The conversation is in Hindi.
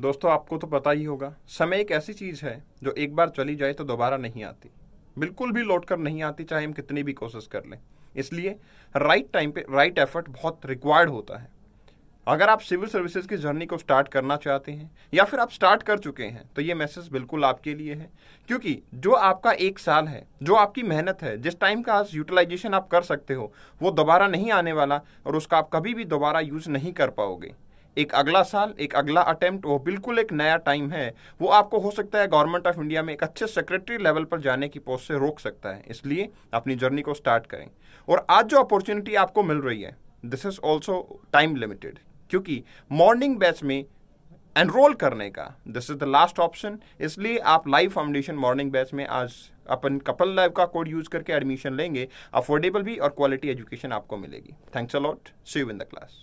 दोस्तों आपको तो पता ही होगा समय एक ऐसी चीज़ है जो एक बार चली जाए तो दोबारा नहीं आती बिल्कुल भी लौट कर नहीं आती चाहे हम कितनी भी कोशिश कर लें इसलिए राइट टाइम पे राइट एफर्ट बहुत रिक्वायर्ड होता है अगर आप सिविल सर्विसेज की जर्नी को स्टार्ट करना चाहते हैं या फिर आप स्टार्ट कर चुके हैं तो ये मैसेज बिल्कुल आपके लिए है क्योंकि जो आपका एक साल है जो आपकी मेहनत है जिस टाइम का आज यूटिलाइजेशन आप कर सकते हो वो दोबारा नहीं आने वाला और उसका आप कभी भी दोबारा यूज़ नहीं कर पाओगे एक अगला साल एक अगला अटेम्प्ट वो बिल्कुल एक नया टाइम है वो आपको हो सकता है गवर्नमेंट ऑफ इंडिया में एक अच्छे सेक्रेटरी लेवल पर जाने की पोस्ट से रोक सकता है इसलिए अपनी जर्नी को स्टार्ट करें और आज जो अपॉर्चुनिटी आपको मिल रही है this is also time limited क्योंकि मॉर्निंग बैच में एनरोल करने का this is the last option इसलिए आप लाइव फाउंडेशन मॉर्निंग बैच में आज अपन कपल लाइव का कोड यूज करके एडमिशन लेंगे अफोर्डेबल भी और क्वालिटी एजुकेशन आपको मिलेगी thanks a lot see you in the class